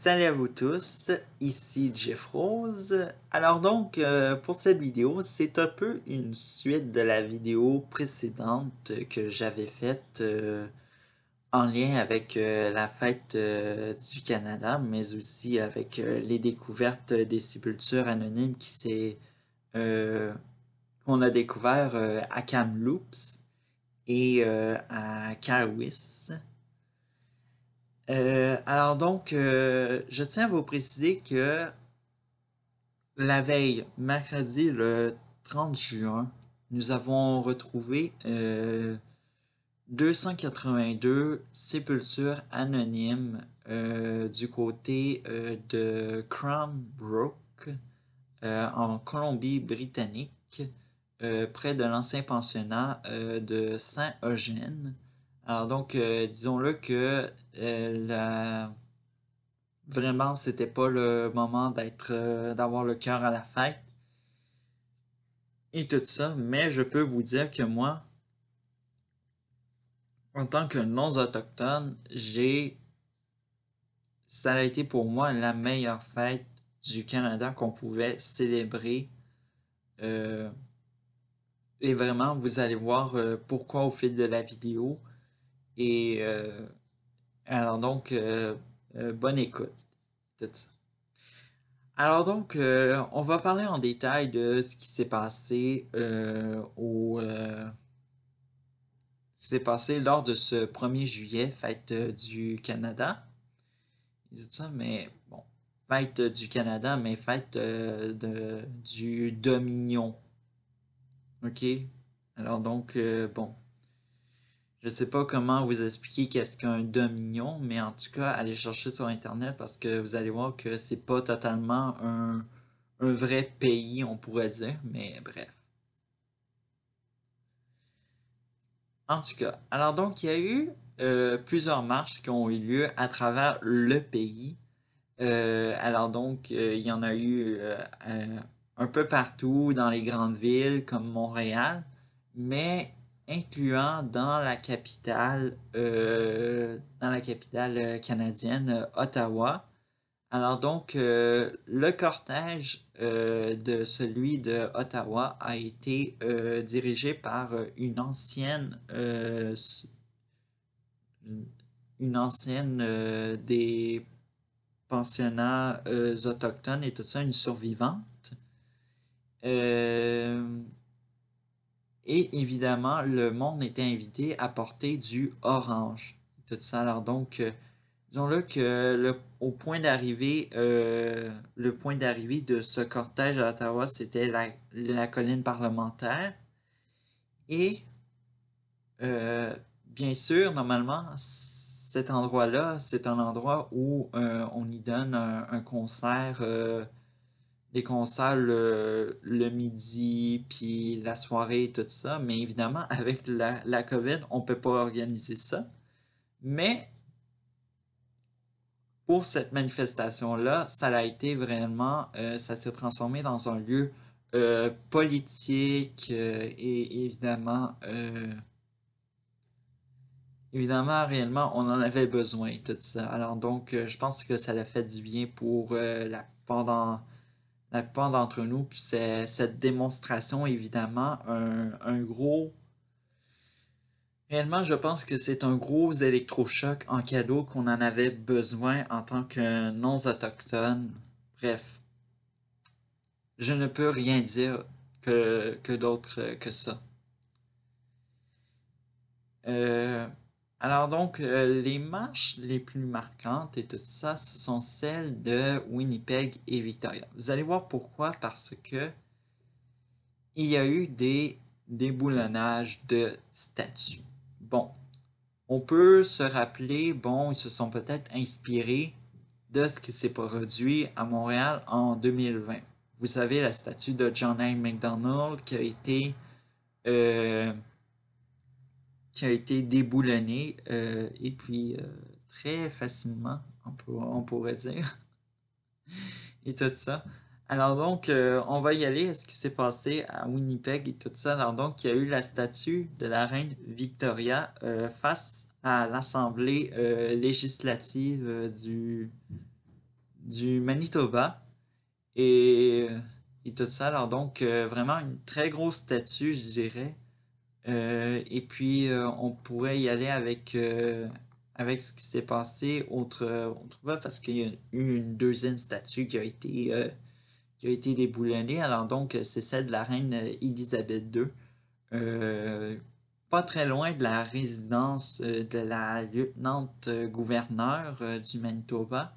Salut à vous tous, ici Jeff Rose. Alors donc, euh, pour cette vidéo, c'est un peu une suite de la vidéo précédente que j'avais faite euh, en lien avec euh, la fête du Canada, mais aussi avec les découvertes des sépultures anonymes qu'on a découvert à Kamloops et à Carwis. Euh, alors donc, euh, je tiens à vous préciser que la veille, mercredi le 30 juin, nous avons retrouvé 282 euh, sépultures anonymes du côté de Cranbrook, en Colombie-Britannique, près de l'ancien pensionnat de Saint-Eugène. Alors donc, euh, disons-le que euh, la... vraiment, c'était pas le moment d'être euh, d'avoir le cœur à la fête et tout ça, mais je peux vous dire que moi, en tant que non-autochtone, j'ai... Ça a été pour moi la meilleure fête du Canada qu'on pouvait célébrer. et vraiment, vous allez voir pourquoi au fil de la vidéo. Et euh, alors donc, euh, euh, bonne écoute. Alors donc, on va parler en détail de ce qui s'est passé au s'est passé lors de ce 1er juillet, fête du Canada. Ça, mais bon, fête du Canada, mais fête de, du Dominion. OK? Alors donc, bon, je sais pas comment vous expliquer qu'est-ce qu'un dominion, mais en tout cas, allez chercher sur Internet parce que vous allez voir que c'est pas totalement un, vrai pays, on pourrait dire, mais bref. En tout cas, alors donc, il y a eu euh, plusieurs marches qui ont eu lieu à travers le pays. Euh, alors donc, euh, il y en a eu un peu partout dans les grandes villes comme Montréal, mais incluant dans la capitale, euh, dans la capitale euh, canadienne, euh, Ottawa. Alors donc, le cortège de celui de Ottawa a été dirigé par une ancienne, une ancienne des pensionnats autochtones et tout ça, une survivante. Et évidemment, le monde était invité à porter du orange. Tout ça. Alors donc, euh, disons-le que le, au point d'arrivée, euh, le point d'arrivée de ce cortège à Ottawa, c'était la, colline parlementaire. Et euh, bien sûr, normalement, cet endroit-là, c'est un endroit où on y donne un concert des concerts euh, le, midi, puis la soirée et tout ça. Mais évidemment, avec la, la COVID, on ne peut pas organiser ça. Mais pour cette manifestation-là, ça a été vraiment, euh, ça s'est transformé dans un lieu euh, politique et évidemment, évidemment, réellement, on en avait besoin, tout ça. Alors donc, je pense que ça l'a fait du bien pour la, pendant la plupart d'entre nous. Puis cette démonstration, évidemment, un, gros... Réellement, je pense que c'est un gros électrochoc en cadeau qu'on en avait besoin en tant que non-autochtone. Bref, je ne peux rien dire que, que d'autre que ça. Euh, alors donc, euh, les marches les plus marquantes et tout ça, ce sont celles de Winnipeg et Victoria. Vous allez voir pourquoi, parce que il y a eu des déboulonnages de statues. Bon, on peut se rappeler, bon, ils se sont peut-être inspirés de ce qui s'est produit à Montréal en 2020. Vous savez, la statue de John A. McDonald qui a été... Euh, qui a été déboulonné euh, et puis euh, très facilement, on, pourrait dire. et tout ça. Alors donc, euh, on va y aller à ce qui s'est passé à Winnipeg et tout ça. Alors donc, il y a eu la statue de la reine Victoria face à l'Assemblée législative du, du Manitoba. et tout ça. Alors donc, vraiment une très grosse statue, je dirais. Euh, et puis, euh, on pourrait y aller avec, euh, avec ce qui s'est passé autre, pas parce qu'il y a eu une deuxième statue qui a été, qui été déboulonnée. Alors, donc, c'est celle de la reine Élisabeth II pas très loin de la résidence de la lieutenante gouverneur du Manitoba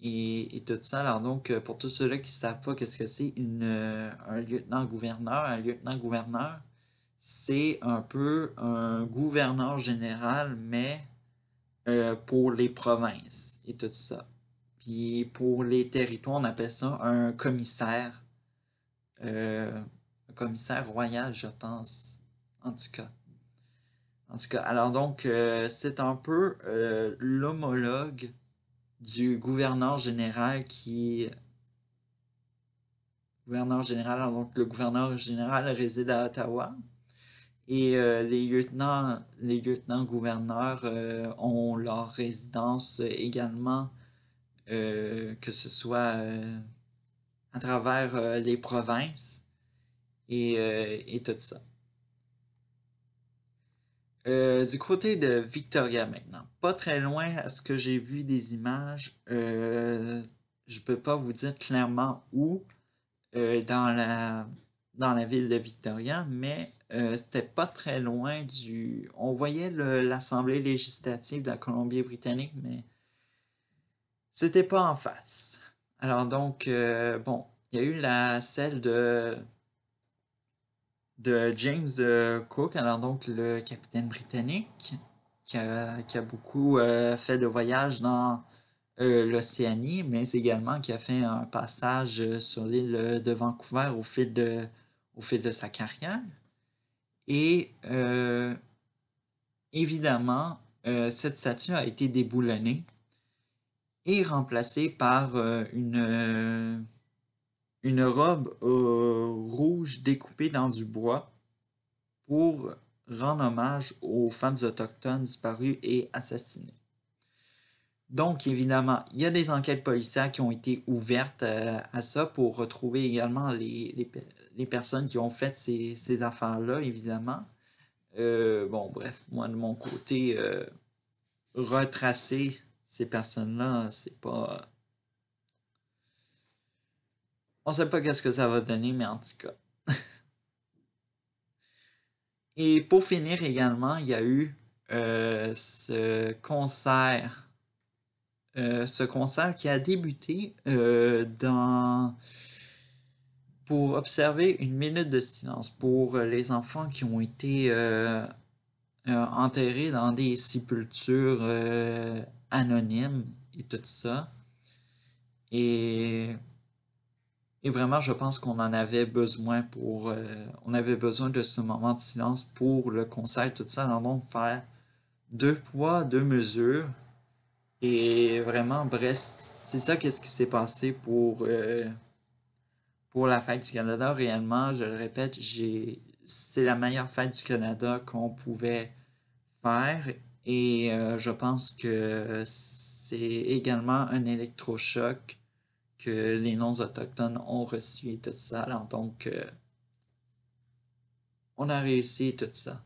et, tout ça. Alors donc, pour tous ceux-là qui ne savent pas qu'est-ce que c'est un lieutenant-gouverneur, un lieutenant-gouverneur, c'est un peu un gouverneur général, mais euh, pour les provinces et tout ça. Puis pour les territoires, on appelle ça un commissaire. Euh, un commissaire royal, je pense. En tout cas. En tout cas, alors donc, euh, c'est un peu l'homologue du gouverneur général qui gouverneur général. Donc, le gouverneur général réside à Ottawa, et euh, les lieutenants, les lieutenants-gouverneurs euh, ont leur résidence également, euh, que ce soit à travers les provinces et, et tout ça. du côté de Victoria maintenant, pas très loin à ce que j'ai vu des images, je peux pas vous dire clairement où dans la dans la ville de Victoria, mais euh, c'était pas très loin du. On voyait l'Assemblée législative de la Colombie-Britannique, mais c'était pas en face. Alors donc, euh, bon, il y a eu la celle de de James euh, Cook, alors donc le capitaine britannique, qui a, beaucoup fait de voyages dans l'Océanie, mais également qui a fait un passage sur l'île de Vancouver au fil de au fil de sa carrière. Et euh, évidemment, euh, cette statue a été déboulonnée et remplacée par euh, une, une robe rouge découpée dans du bois pour rendre hommage aux femmes autochtones disparues et assassinées. Donc, évidemment, il y a des enquêtes policières qui ont été ouvertes euh, à ça pour retrouver également les, personnes qui ont fait ces, affaires-là, évidemment. Euh, bon, bref, moi, de mon côté, euh, retracer ces personnes-là, c'est pas... On sait pas qu'est-ce que ça va donner, mais en tout cas. Et pour finir également, il y a eu ce concert euh, ce concert qui a débuté euh, dans pour observer une minute de silence pour les enfants qui ont été euh, enterrés dans des sépultures anonymes et tout ça. Et, vraiment, je pense qu'on en avait besoin pour... on avait besoin de ce moment de silence pour le concert, tout ça, dans donc faire deux poids, deux mesures et vraiment, bref, c'est ça qu'est-ce qui s'est passé pour, euh, pour la fête du Canada. Réellement, je le répète, c'est la meilleure fête du Canada qu'on pouvait faire. Et euh, je pense que c'est également un électrochoc que les non-autochtones ont reçu et tout ça. donc, euh, on a réussi tout ça.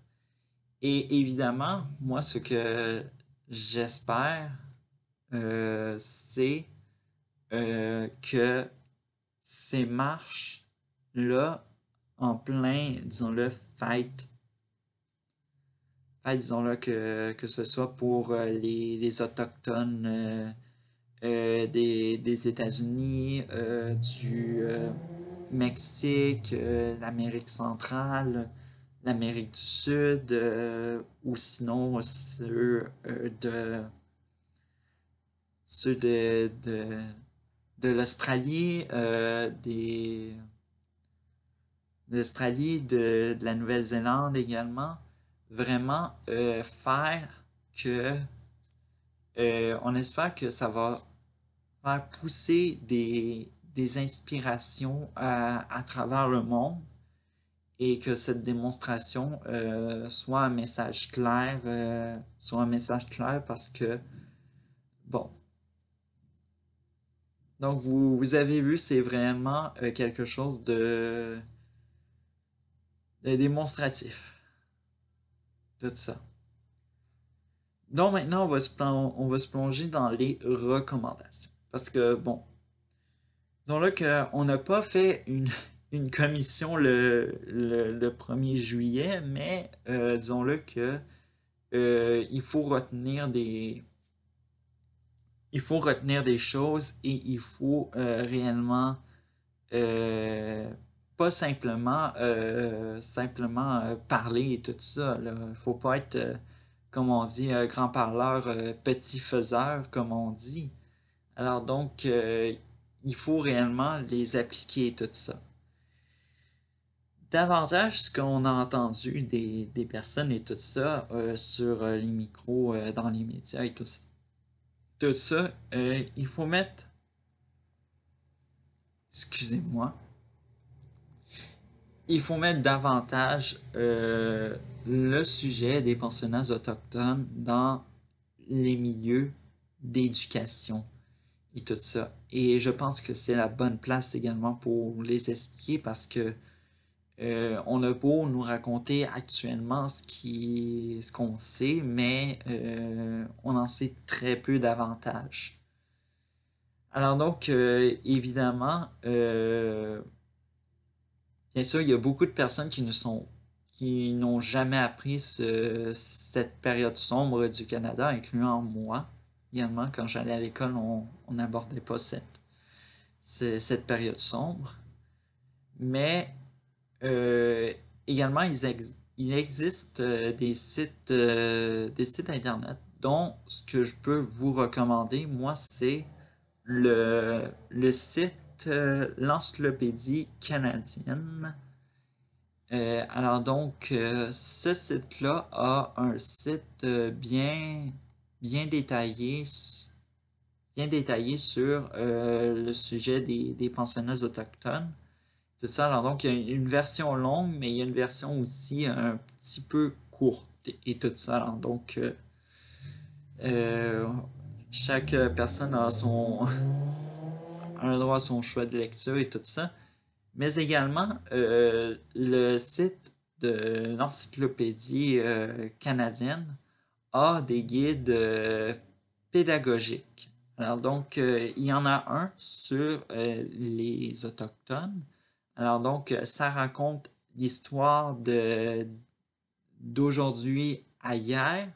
Et évidemment, moi, ce que j'espère, euh, c'est euh, que ces marches-là, en plein, disons-le, fight, disons-le, que, ce soit pour euh, les, Autochtones des États-Unis, du Mexique, l'Amérique centrale, l'Amérique du Sud, ou sinon ceux de ceux de, de, l'Australie, euh, des l'Australie, de, la Nouvelle-Zélande également, vraiment euh, faire que euh, on espère que ça va faire pousser des, inspirations à, travers le monde et que cette démonstration soit un message clair, soit un message clair parce que, bon, donc, vous, avez vu, c'est vraiment euh, quelque chose de... démonstratif. Tout ça. Donc, maintenant, on va, se plonger dans les recommandations. Parce que, bon, disons-le qu'on n'a pas fait une, commission le, le, 1er juillet, mais euh, disons-le qu'il euh, faut retenir des, il faut retenir des choses et il faut euh, réellement euh, pas simplement euh, simplement parler et tout ça. Il faut pas être, comme on dit, grand parleur, petit faiseur, comme on dit. Alors donc, il faut réellement les appliquer tout ça. Davantage ce qu'on a entendu des, des, personnes et tout ça sur les micros, dans les médias et tout ça tout ça, euh, il faut mettre... Excusez-moi. Il faut mettre davantage euh, le sujet des pensionnats autochtones dans les milieux d'éducation et tout ça. Et je pense que c'est la bonne place également pour les expliquer parce que euh, on a beau nous raconter actuellement ce qui ce qu'on sait, mais euh, on en sait très peu davantage. Alors donc, euh, évidemment, bien sûr, il y a beaucoup de personnes qui ne sont qui n'ont jamais appris cette période sombre du Canada, incluant moi. Également, quand j'allais à l'école, on n'abordait pas cette, cette période sombre. Mais euh, également, il existe euh, des sites, euh, des sites internet dont ce que je peux vous recommander, moi, c'est le, site l'encyclopédie canadienne. alors donc, ce site-là a un site bien, détaillé, bien détaillé sur le sujet des, des autochtones ça, donc il y a une version longue, mais il y a une version aussi un petit peu courte et tout ça. Alors donc, euh, euh, chaque personne a son un droit à son choix de lecture et tout ça. Mais également, euh, le site de l'Encyclopédie canadienne a des guides pédagogiques. Alors donc, il y en a un sur les Autochtones alors donc, ça raconte l'histoire de d'aujourd'hui à hier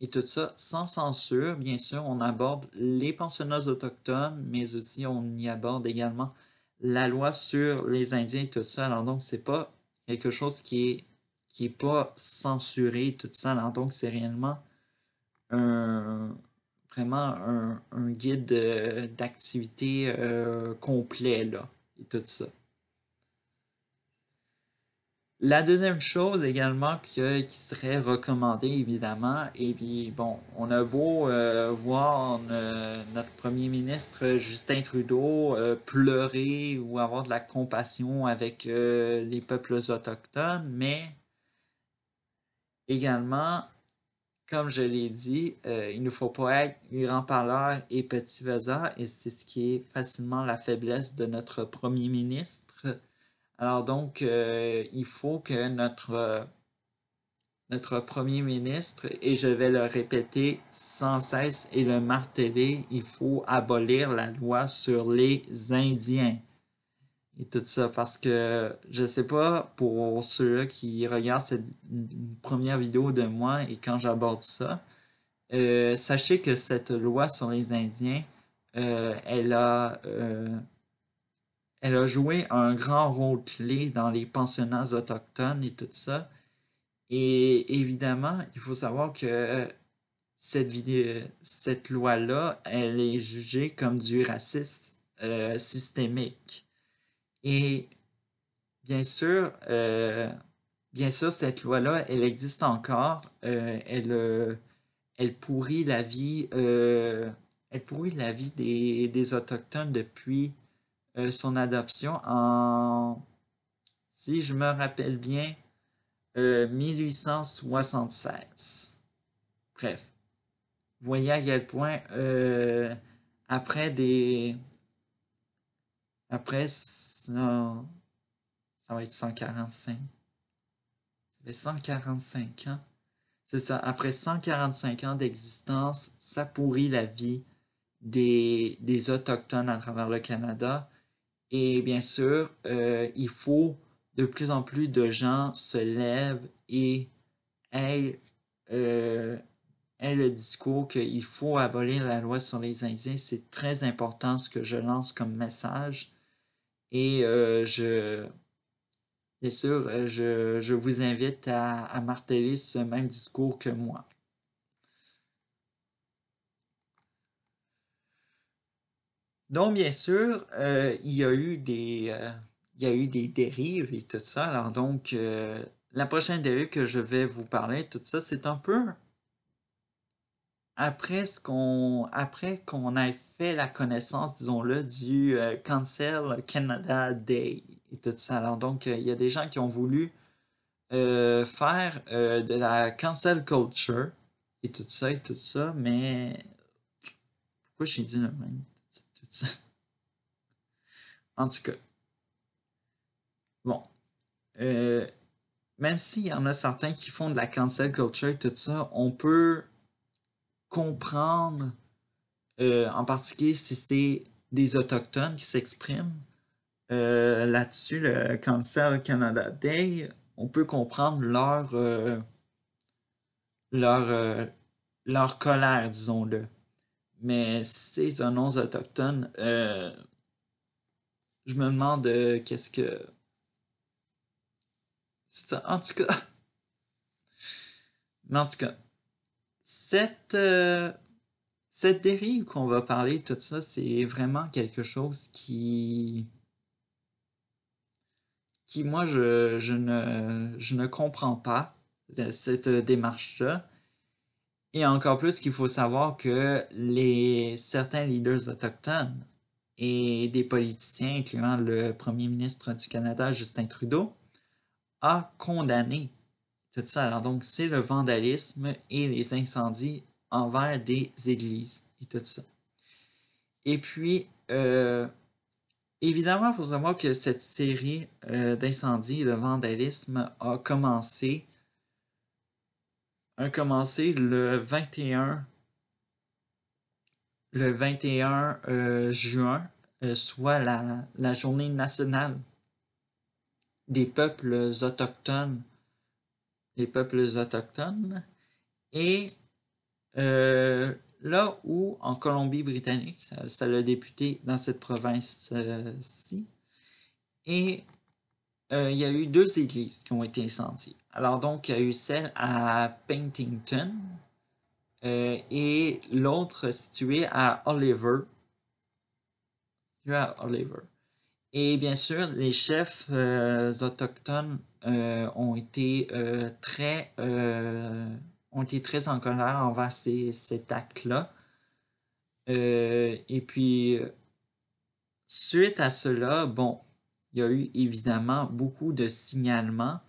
et tout ça sans censure. Bien sûr, on aborde les pensionnats autochtones, mais aussi on y aborde également la loi sur les Indiens et tout ça. Alors donc, c'est pas quelque chose qui est qui pas censuré tout ça. Alors donc, c'est réellement vraiment un, guide euh, d'activité euh, complet là et tout ça. La deuxième chose également qui serait recommandée, évidemment, et puis bon, on a beau euh, voir euh, notre premier ministre Justin Trudeau euh, pleurer ou avoir de la compassion avec les peuples autochtones, mais également, comme je l'ai dit, il ne faut pas être grand parleur et petit faisant, et c'est ce qui est facilement la faiblesse de notre premier ministre alors donc, euh, il faut que notre, notre premier ministre, et je vais le répéter sans cesse et le marteler, il faut abolir la loi sur les Indiens. Et tout ça, parce que je sais pas pour ceux qui regardent cette première vidéo de moi et quand j'aborde ça, euh, sachez que cette loi sur les Indiens, euh, elle a elle a joué un grand rôle clé dans les pensionnats autochtones et tout ça. Et évidemment, il faut savoir que cette, loi-là, elle est jugée comme du racisme euh, systémique. Et bien sûr, euh, bien sûr, cette loi-là, elle existe encore. Euh, elle, elle pourrit la vie, elle pourrit la vie des Autochtones depuis euh, son adoption en, si je me rappelle bien, 1876. Euh, Bref, voyez à quel point euh, après des... Après, ça, va être 145. Ça fait 145 ans. C'est ça, après 145 ans d'existence, ça pourrit la vie des, des Autochtones à travers le Canada. Et bien sûr, euh, il faut de plus en plus de gens se lèvent et aient, euh, le discours qu'il faut abolir la loi sur les Indiens. C'est très important ce que je lance comme message. Et euh, je, bien sûr, je, vous invite à marteler ce même discours que moi. Donc, bien sûr, euh, il, y a eu des, euh, il y a eu des dérives et tout ça. Alors donc, euh, la prochaine dérive que je vais vous parler, tout ça, c'est un peu après qu'on après qu'on ait fait la connaissance, disons-le, du Cancel Canada Day et tout ça. Alors donc, il y a des gens qui ont voulu faire de la cancel culture et tout ça et tout ça, mais pourquoi j'ai dit le même? en tout cas. Bon. Euh, même s'il y en a certains qui font de la cancel culture et tout ça, on peut comprendre, euh, en particulier si c'est des Autochtones qui s'expriment euh, là-dessus, le Cancel Canada Day, on peut comprendre leur, leur, leur colère, disons-le mais c'est un nom autochtone. Euh, je me demande euh, qu'est-ce que. Ça. En tout cas. Mais en tout cas, euh, cette, dérive qu'on va parler, tout ça, c'est vraiment quelque chose qui. qui, moi, je, ne, je ne comprends pas, cette démarche-là. Et encore plus qu'il faut savoir que les, certains leaders autochtones et des politiciens, incluant le premier ministre du Canada, Justin Trudeau, a condamné tout ça. Alors donc, c'est le vandalisme et les incendies envers des églises et tout ça. Et puis, euh, évidemment, il faut savoir que cette série euh, d'incendies et de vandalisme a commencé a commencé le 21, le 21 euh, juin, euh, soit la, la, journée nationale des peuples autochtones. Les peuples autochtones. Et euh, là où, en Colombie-Britannique, ça, le député dans cette province-ci. Et euh, il y a eu deux églises qui ont été incendiées. Alors donc, il y a eu celle à Paintington euh, et l'autre située à Oliver. Oliver. Et bien sûr, les chefs euh, autochtones ont été très ont été très en colère envers ces, cet acte-là. et puis, suite à cela, bon, il y a eu évidemment beaucoup de signalements.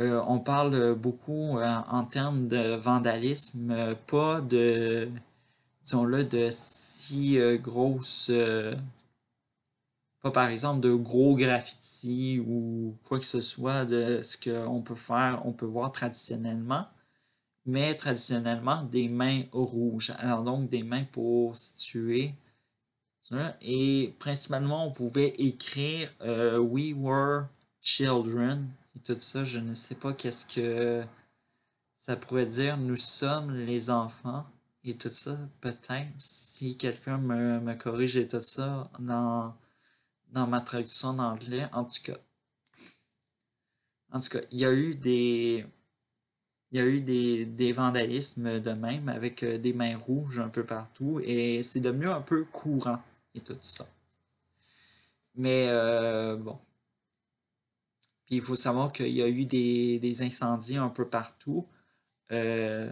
Euh, on parle euh, beaucoup euh, en termes de vandalisme, pas de, disons-le, de si grosses, pas par exemple de gros graffitis ou quoi que ce soit de ce qu'on peut faire, on peut voir traditionnellement, mais traditionnellement des mains rouges. Alors donc des mains pour situer et principalement, on pouvait écrire euh, We were children et tout ça. Je ne sais pas qu'est-ce que ça pourrait dire. Nous sommes les enfants et tout ça. Peut-être si quelqu'un me, me, corrige tout ça dans, ma traduction d'anglais. En tout cas, en tout cas, il y a eu des. Il y a eu des vandalismes de même avec euh, des mains rouges un peu partout et c'est devenu un peu courant et tout ça. Mais euh, bon. Puis il faut savoir qu'il y a eu des, incendies un peu partout. Euh,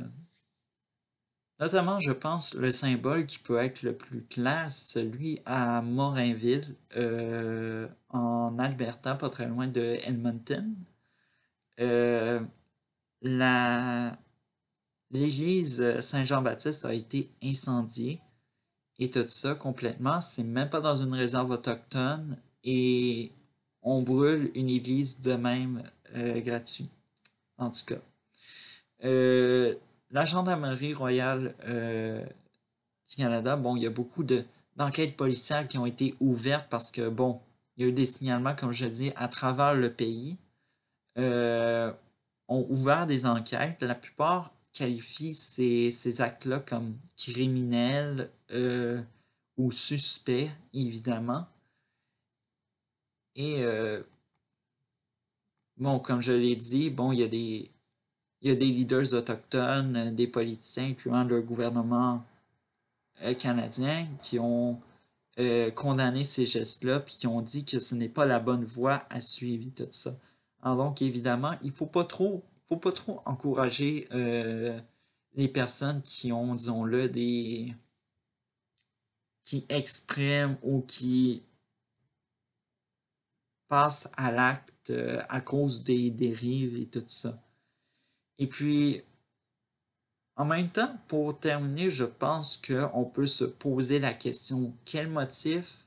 notamment, je pense, le symbole qui peut être le plus clair, c'est celui à Morinville, euh, en Alberta, pas très loin de Edmonton. la, L'église Saint-Jean-Baptiste a été incendiée et tout ça complètement. C'est même pas dans une réserve autochtone et on brûle une église de même euh, gratuit, en tout cas. Euh, la gendarmerie royale euh, du Canada, bon, il y a beaucoup d'enquêtes policières qui ont été ouvertes parce que, bon, il y a eu des signalements, comme je dis, à travers le pays. ont ouvert des enquêtes. La plupart qualifie ces, actes-là comme criminels euh, ou suspects, évidemment. Et euh, bon, comme je l'ai dit, bon, il y a des. leaders autochtones, des politiciens, incluant le gouvernement euh, canadien, qui ont condamné ces gestes-là, puis qui ont dit que ce n'est pas la bonne voie à suivre, tout ça. donc, évidemment, il ne faut pas trop faut pas trop encourager euh, les personnes qui ont, disons-le, des. qui expriment ou qui passent à l'acte euh, à cause des dérives et tout ça. Et puis, en même temps, pour terminer, je pense qu'on peut se poser la question quel motif,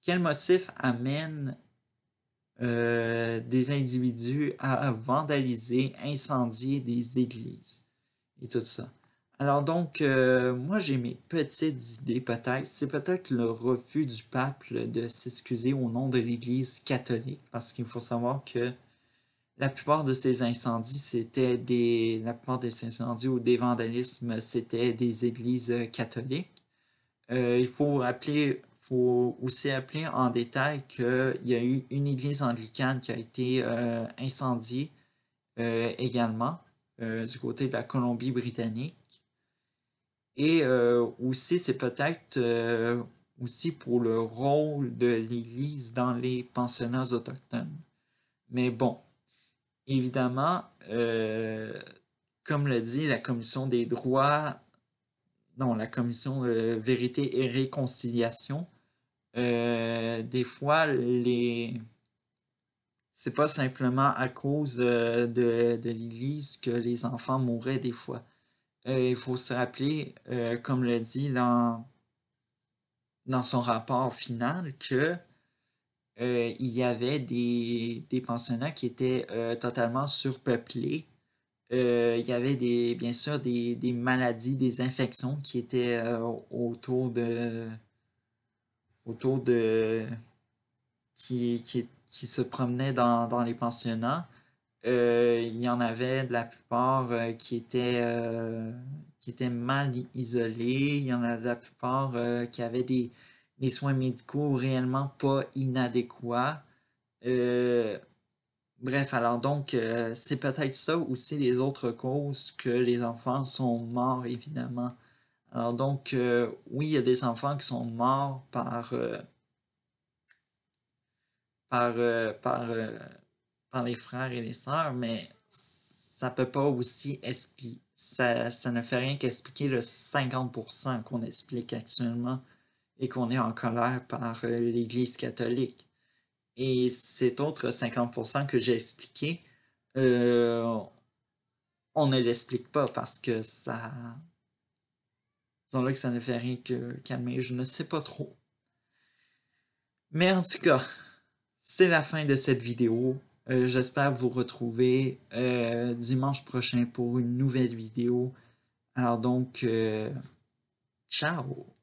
quel motif amène euh, des individus à vandaliser, incendier des églises et tout ça. Alors donc, euh, moi j'ai mes petites idées peut-être. C'est peut-être le refus du pape de s'excuser au nom de l'Église catholique, parce qu'il faut savoir que la plupart de ces incendies, c'était des. La plupart des incendies ou des vandalismes, c'était des églises euh, catholiques. il faut rappeler faut aussi appeler en détail qu'il y a eu une église anglicane qui a été euh, incendiée euh, également euh, du côté de la Colombie-Britannique. Et aussi, c'est peut-être aussi pour le rôle de l'Église dans les pensionnats autochtones. Mais bon, évidemment, comme le dit la Commission des droits non, la commission Vérité et Réconciliation euh, des fois, les... c'est pas simplement à cause euh, de, l'Église que les enfants mouraient des fois. Euh, il faut se rappeler, comme le dit dans, son rapport final, que il y avait des, des pensionnats qui étaient totalement surpeuplés. il y avait des, bien sûr des maladies, des infections qui étaient autour de, autour de. qui, se promenaient dans, les pensionnats. Euh, il y en avait de la plupart euh, qui, étaient, euh, qui étaient mal isolés, il y en avait de la plupart qui avaient des, des, soins médicaux réellement pas inadéquats. bref, alors donc, c'est peut-être ça ou c'est les autres causes que les enfants sont morts, évidemment. Alors donc, euh, oui, il y a des enfants qui sont morts par, euh, par, euh, par, par, les frères et les sœurs, mais ça peut pas aussi expliquer, ça, ça ne fait rien qu'expliquer le 50% qu'on explique actuellement et qu'on est en colère par l'Église catholique. Et cet autre 50% que j'ai expliqué, on ne l'explique pas parce que ça disons là que ça ne fait rien que calmer, je ne sais pas trop. Mais en tout cas, c'est la fin de cette vidéo. Euh, j'espère vous retrouver euh, dimanche prochain pour une nouvelle vidéo. Alors donc, euh, ciao